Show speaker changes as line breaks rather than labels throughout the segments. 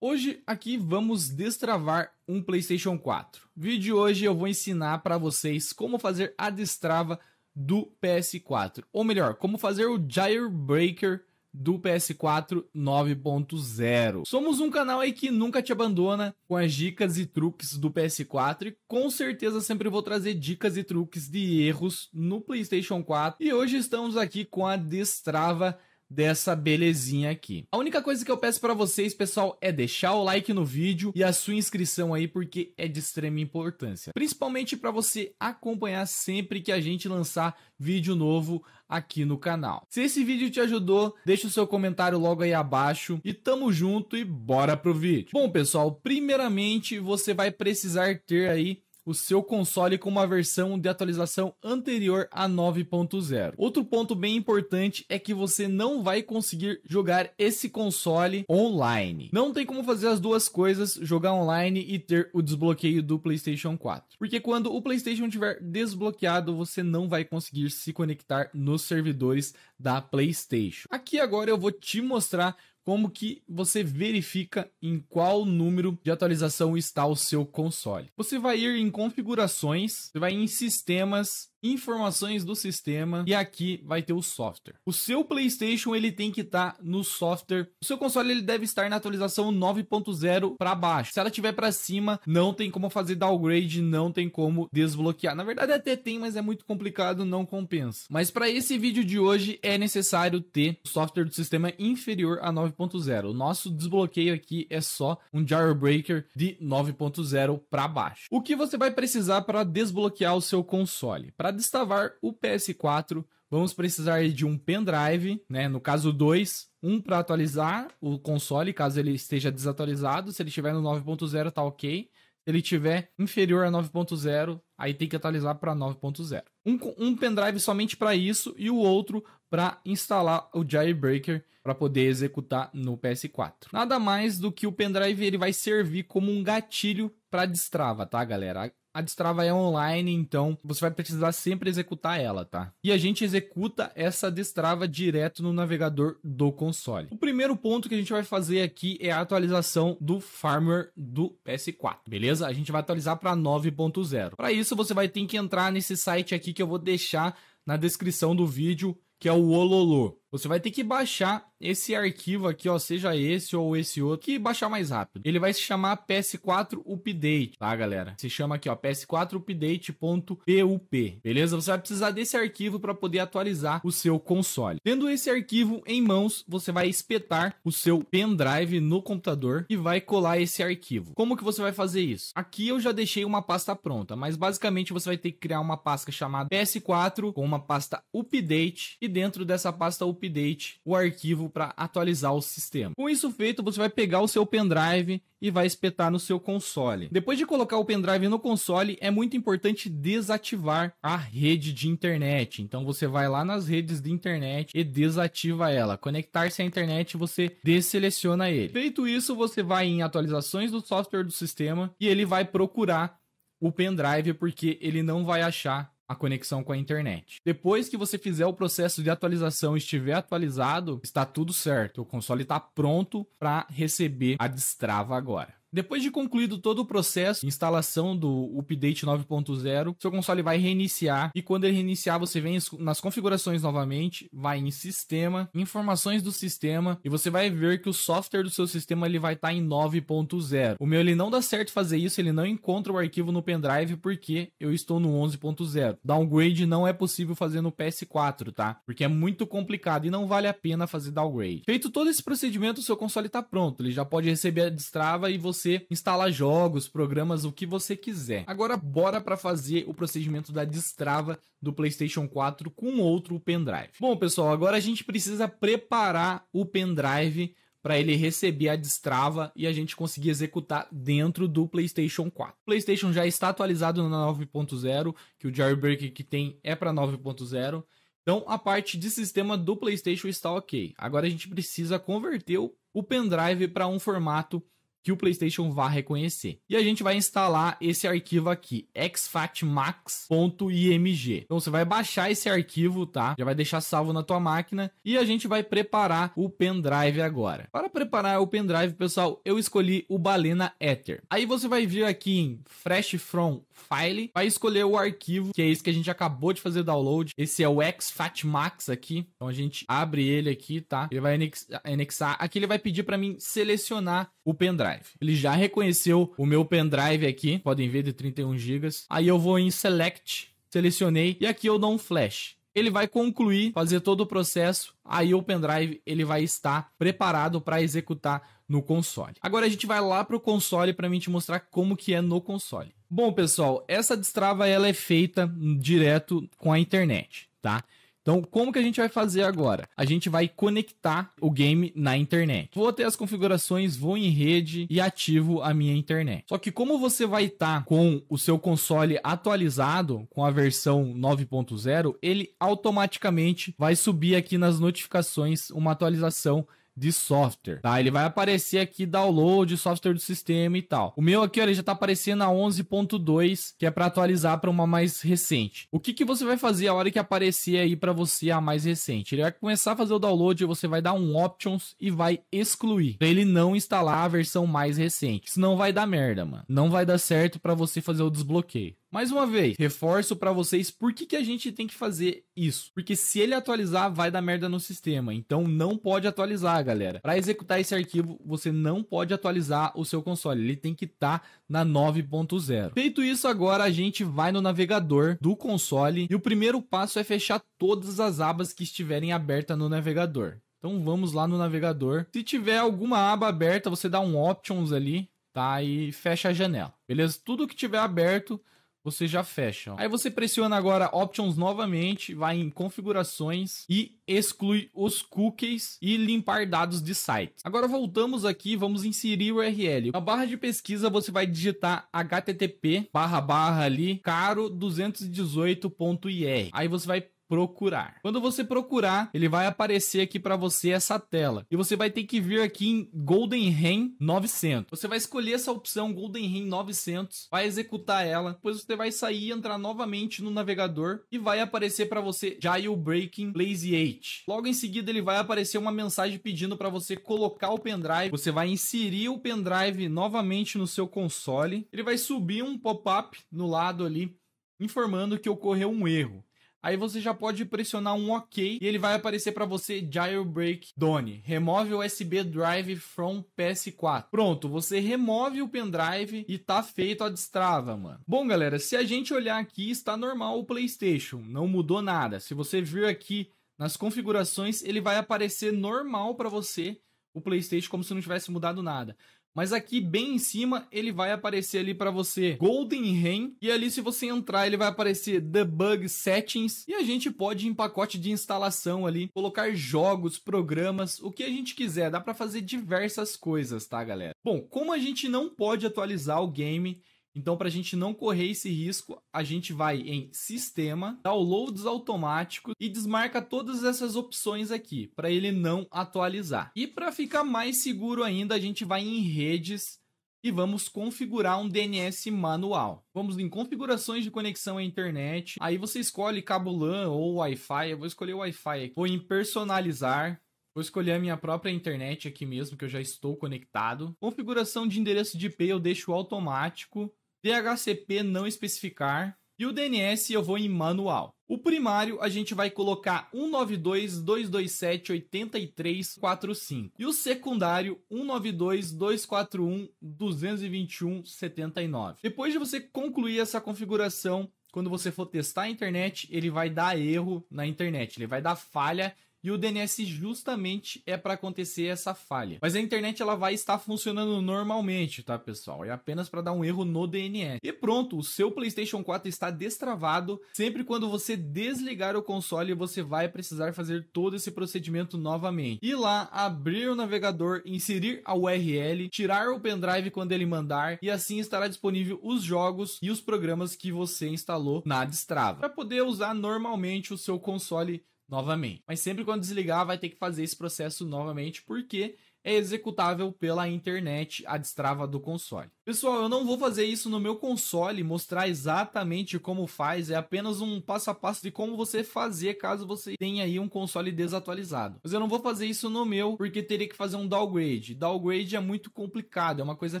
Hoje aqui vamos destravar um PlayStation 4. Vídeo de hoje eu vou ensinar para vocês como fazer a destrava do PS4, ou melhor, como fazer o Jailbreaker do PS4 9.0. Somos um canal aí que nunca te abandona com as dicas e truques do PS4 e com certeza sempre vou trazer dicas e truques de erros no PlayStation 4. E hoje estamos aqui com a destrava dessa belezinha aqui. A única coisa que eu peço para vocês, pessoal, é deixar o like no vídeo e a sua inscrição aí, porque é de extrema importância. Principalmente para você acompanhar sempre que a gente lançar vídeo novo aqui no canal. Se esse vídeo te ajudou, deixa o seu comentário logo aí abaixo e tamo junto e bora pro vídeo. Bom, pessoal, primeiramente você vai precisar ter aí o seu console com uma versão de atualização anterior a 9.0. Outro ponto bem importante é que você não vai conseguir jogar esse console online. Não tem como fazer as duas coisas, jogar online e ter o desbloqueio do PlayStation 4. Porque quando o PlayStation tiver desbloqueado, você não vai conseguir se conectar nos servidores da PlayStation. Aqui agora eu vou te mostrar como que você verifica em qual número de atualização está o seu console. Você vai ir em configurações, você vai em sistemas informações do sistema e aqui vai ter o software. O seu PlayStation ele tem que estar tá no software. O seu console ele deve estar na atualização 9.0 para baixo. Se ela tiver para cima, não tem como fazer downgrade, não tem como desbloquear. Na verdade até tem, mas é muito complicado, não compensa. Mas para esse vídeo de hoje é necessário ter o software do sistema inferior a 9.0. O nosso desbloqueio aqui é só um jailbreaker de 9.0 para baixo. O que você vai precisar para desbloquear o seu console? Para destavar o PS4, vamos precisar de um pendrive, né? No caso, dois. Um para atualizar o console, caso ele esteja desatualizado. Se ele estiver no 9.0, tá ok. Se ele estiver inferior a 9.0, aí tem que atualizar para 9.0. Um, um pendrive somente para isso e o outro para instalar o Jailbreaker para poder executar no PS4. Nada mais do que o pendrive ele vai servir como um gatilho para destrava, tá, galera? A destrava é online, então você vai precisar sempre executar ela, tá? E a gente executa essa destrava direto no navegador do console. O primeiro ponto que a gente vai fazer aqui é a atualização do firmware do PS4, beleza? A gente vai atualizar para 9.0. Para isso, você vai ter que entrar nesse site aqui que eu vou deixar na descrição do vídeo, que é o Ololô. Você vai ter que baixar esse arquivo aqui, ó, seja esse ou esse outro, e baixar mais rápido. Ele vai se chamar PS4 Update, tá, galera? Se chama aqui, ó, ps4update.pup, beleza? Você vai precisar desse arquivo para poder atualizar o seu console. Tendo esse arquivo em mãos, você vai espetar o seu pendrive no computador e vai colar esse arquivo. Como que você vai fazer isso? Aqui eu já deixei uma pasta pronta, mas basicamente você vai ter que criar uma pasta chamada PS4 com uma pasta Update e dentro dessa pasta Update update o arquivo para atualizar o sistema. Com isso feito, você vai pegar o seu pendrive e vai espetar no seu console. Depois de colocar o pendrive no console, é muito importante desativar a rede de internet. Então você vai lá nas redes de internet e desativa ela. Conectar-se à internet, você deseleciona ele. Feito isso, você vai em atualizações do software do sistema e ele vai procurar o pendrive porque ele não vai achar a conexão com a internet. Depois que você fizer o processo de atualização e estiver atualizado, está tudo certo. O console está pronto para receber a destrava agora. Depois de concluído todo o processo, de instalação do update 9.0, seu console vai reiniciar e quando ele reiniciar, você vem nas configurações novamente, vai em sistema, informações do sistema e você vai ver que o software do seu sistema ele vai estar tá em 9.0. O meu ele não dá certo fazer isso, ele não encontra o arquivo no pendrive porque eu estou no 11.0. Downgrade não é possível fazer no PS4, tá? Porque é muito complicado e não vale a pena fazer downgrade. Feito todo esse procedimento, seu console está pronto, ele já pode receber a destrava e você você instalar jogos, programas, o que você quiser. Agora bora para fazer o procedimento da destrava do PlayStation 4 com outro pendrive. Bom, pessoal, agora a gente precisa preparar o pendrive para ele receber a destrava e a gente conseguir executar dentro do PlayStation 4. O PlayStation já está atualizado na 9.0, que o jailbreak que tem é para 9.0. Então a parte de sistema do PlayStation está ok. Agora a gente precisa converter o pendrive para um formato que o PlayStation vá reconhecer. E a gente vai instalar esse arquivo aqui, xfatmax.img. Então você vai baixar esse arquivo, tá? Já vai deixar salvo na tua máquina e a gente vai preparar o pendrive agora. Para preparar o pendrive, pessoal, eu escolhi o Balena Ether. Aí você vai vir aqui em Fresh From File, vai escolher o arquivo, que é esse que a gente acabou de fazer download. Esse é o xfatmax aqui. Então a gente abre ele aqui, tá? Ele vai anexar. aqui ele vai pedir para mim selecionar o pendrive pendrive. Ele já reconheceu o meu pendrive aqui, podem ver, de 31 GB. Aí eu vou em Select, selecionei e aqui eu dou um flash. Ele vai concluir, fazer todo o processo, aí o pendrive ele vai estar preparado para executar no console. Agora a gente vai lá para o console para mim te mostrar como que é no console. Bom, pessoal, essa destrava ela é feita direto com a internet, tá? Então, como que a gente vai fazer agora? A gente vai conectar o game na internet. Vou ter as configurações, vou em rede e ativo a minha internet. Só que como você vai estar tá com o seu console atualizado com a versão 9.0, ele automaticamente vai subir aqui nas notificações uma atualização de software, tá? Ele vai aparecer aqui download, software do sistema e tal. O meu aqui, olha, já tá aparecendo a 11.2, que é para atualizar para uma mais recente. O que que você vai fazer a hora que aparecer aí para você a mais recente? Ele vai começar a fazer o download, você vai dar um options e vai excluir, para ele não instalar a versão mais recente. Senão vai dar merda, mano. Não vai dar certo para você fazer o desbloqueio. Mais uma vez, reforço para vocês por que, que a gente tem que fazer isso. Porque se ele atualizar, vai dar merda no sistema. Então não pode atualizar, galera. Para executar esse arquivo, você não pode atualizar o seu console. Ele tem que estar tá na 9.0. Feito isso, agora a gente vai no navegador do console e o primeiro passo é fechar todas as abas que estiverem abertas no navegador. Então vamos lá no navegador. Se tiver alguma aba aberta, você dá um options ali, tá? E fecha a janela. Beleza? Tudo que tiver aberto, você já fecha. Aí você pressiona agora Options novamente, vai em configurações e exclui os cookies e limpar dados de site. Agora voltamos aqui, vamos inserir o URL. Na barra de pesquisa você vai digitar http barra barra ali caro218.ir. Aí você vai procurar. Quando você procurar, ele vai aparecer aqui para você essa tela. E você vai ter que vir aqui em Golden Rain 900. Você vai escolher essa opção Golden Rain 900, vai executar ela, depois você vai sair e entrar novamente no navegador e vai aparecer para você Jailbreaking Lazy 8. Logo em seguida ele vai aparecer uma mensagem pedindo para você colocar o pendrive. Você vai inserir o pendrive novamente no seu console. Ele vai subir um pop-up no lado ali informando que ocorreu um erro. Aí você já pode pressionar um OK e ele vai aparecer para você Jailbreak Done. Remove o USB drive from PS4. Pronto, você remove o pendrive e tá feito a destrava, mano. Bom, galera, se a gente olhar aqui, está normal o PlayStation, não mudou nada. Se você vir aqui nas configurações, ele vai aparecer normal para você o PlayStation como se não tivesse mudado nada. Mas aqui bem em cima ele vai aparecer ali para você Golden Rain e ali se você entrar ele vai aparecer Debug Settings e a gente pode em pacote de instalação ali colocar jogos, programas, o que a gente quiser, dá para fazer diversas coisas, tá galera? Bom, como a gente não pode atualizar o game, então, para a gente não correr esse risco, a gente vai em Sistema, Downloads Automáticos e desmarca todas essas opções aqui, para ele não atualizar. E para ficar mais seguro ainda, a gente vai em Redes e vamos configurar um DNS manual. Vamos em configurações de conexão à internet, aí você escolhe cabo LAN ou Wi-Fi, eu vou escolher o Wi-Fi aqui. Vou em personalizar, Vou escolher a minha própria internet aqui mesmo, que eu já estou conectado. Configuração de endereço de IP eu deixo automático. DHCP não especificar. E o DNS eu vou em manual. O primário a gente vai colocar 192.227.83.45 e o secundário 192.241.221.79. Depois de você concluir essa configuração, quando você for testar a internet, ele vai dar erro na internet, ele vai dar falha e o DNS justamente é para acontecer essa falha. Mas a internet ela vai estar funcionando normalmente, tá, pessoal? É apenas para dar um erro no DNS. E pronto, o seu PlayStation 4 está destravado. Sempre quando você desligar o console, você vai precisar fazer todo esse procedimento novamente. Ir lá, abrir o navegador, inserir a URL, tirar o pendrive quando ele mandar e assim estará disponível os jogos e os programas que você instalou na destrava. Para poder usar normalmente o seu console novamente. Mas sempre quando desligar, vai ter que fazer esse processo novamente, porque é executável pela internet a destrava do console. Pessoal, eu não vou fazer isso no meu console, mostrar exatamente como faz, é apenas um passo a passo de como você fazer caso você tenha aí um console desatualizado. Mas eu não vou fazer isso no meu, porque teria que fazer um downgrade. Downgrade é muito complicado, é uma coisa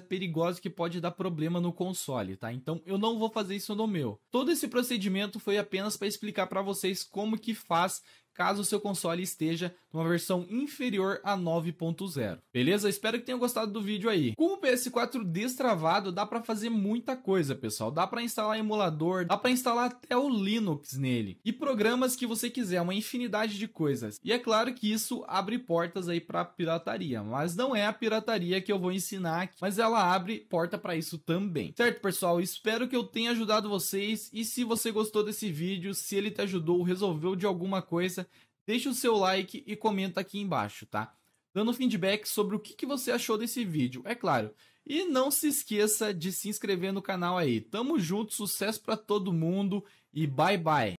perigosa que pode dar problema no console, tá? Então eu não vou fazer isso no meu. Todo esse procedimento foi apenas para explicar para vocês como que faz caso o seu console esteja numa versão inferior a 9.0. Beleza? Espero que tenham gostado do vídeo aí. Com o PS4 destravado, dá para fazer muita coisa, pessoal. Dá para instalar emulador, dá para instalar até o Linux nele e programas que você quiser, uma infinidade de coisas. E é claro que isso abre portas aí para pirataria, mas não é a pirataria que eu vou ensinar aqui, mas ela abre porta para isso também. Certo, pessoal? Espero que eu tenha ajudado vocês e se você gostou desse vídeo, se ele te ajudou, resolveu de alguma coisa, deixa o seu like e comenta aqui embaixo, tá? Dando feedback sobre o que, que você achou desse vídeo, é claro. E não se esqueça de se inscrever no canal aí. Tamo junto, sucesso para todo mundo e bye bye.